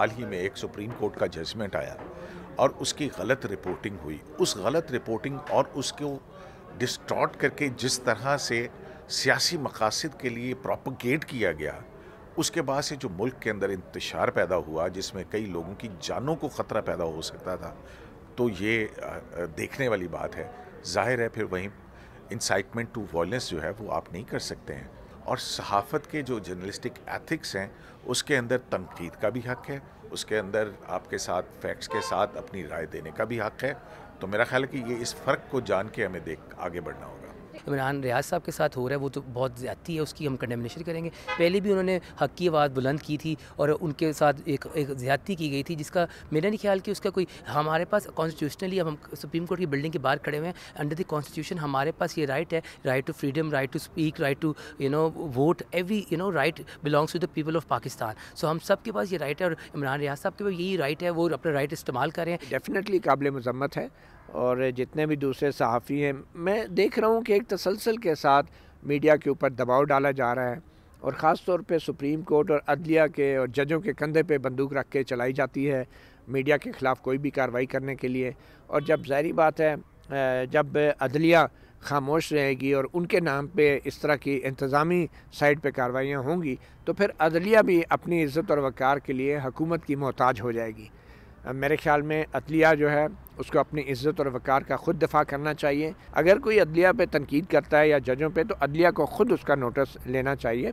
حال ہی میں ایک سپریم کورٹ کا ججمنٹ آیا اور اس کی غلط رپورٹنگ ہوئی اس غلط رپورٹنگ اور اس کو ڈسٹارٹ کر کے جس طرح سے سیاسی مقاصد کے لیے پروپگیٹ کیا گیا اس کے بعد سے جو ملک کے اندر انتشار پیدا ہوا جس میں کئی لوگوں کی جانوں کو خطرہ پیدا ہو سکتا تھا تو یہ دیکھنے والی بات ہے ظاہر ہے پھر وہیں انسائٹمنٹ ٹو وائلنس جو ہے وہ آپ نہیں کر سکتے ہیں اور صحافت کے جو جرنلسٹک ایتھکس ہیں اس کے اندر تنقید کا بھی حق ہے اس کے اندر آپ کے ساتھ فیکٹس کے ساتھ اپنی رائے دینے کا بھی حق ہے تو میرا خیال ہے کہ یہ اس فرق کو جان کے ہمیں دیکھ آگے بڑھنا ہوگا عمران ریاض صاحب کے ساتھ ہو رہا ہے وہ تو بہت زیادتی ہے اس کی ہم کنڈیمنیشن کریں گے پہلے بھی انہوں نے حق کی آواز بلند کی تھی اور ان کے ساتھ ایک ایک زیادتی کی گئی تھی جس کا میرا نہیں خیال کہ اس کا کوئی ہمارے پاس کانسٹیٹیوشنلی ہم سپریم کورٹ کی بلڈنگ کے باہر کھڑے ہوئے ہیں انڈر دی کانسٹیوشن ہمارے پاس یہ رائٹ ہے right to freedom right to speak right to you know vote every you know right belongs to the people of Pakistan so ہم سب کے پاس یہ رائٹ ہے اور عمران ریاض صاحب کے پاس یہی رائٹ ہے وہ اپنا رائٹ استعمال کر رہے ہیں ڈیفینیٹلی قابل مذمت ہے اور جتنے بھی دوسرے صحافی ہیں میں دیکھ رہا ہوں کہ ایک تسلسل کے ساتھ میڈیا کے اوپر دباؤ ڈالا جا رہا ہے اور خاص طور پہ سپریم کورٹ اور عدلیہ کے اور ججوں کے کندھے پہ بندوق رکھ کے چلائی جاتی ہے میڈیا کے خلاف کوئی بھی کارروائی کرنے کے لیے اور جب ظاہری بات ہے جب عدلیہ خاموش رہے گی اور ان کے نام پہ اس طرح کی انتظامی سائٹ پہ کاروائیاں ہوں گی تو پھر عدلیہ بھی اپنی عزت اور وقار کے لیے حکومت کی محتاج ہو جائے گی میرے خیال میں عدلیہ جو ہے اس کو اپنی عزت اور وقار کا خود دفاع کرنا چاہیے اگر کوئی عدلیہ پہ تنقید کرتا ہے یا ججوں پہ تو عدلیہ کو خود اس کا نوٹس لینا چاہیے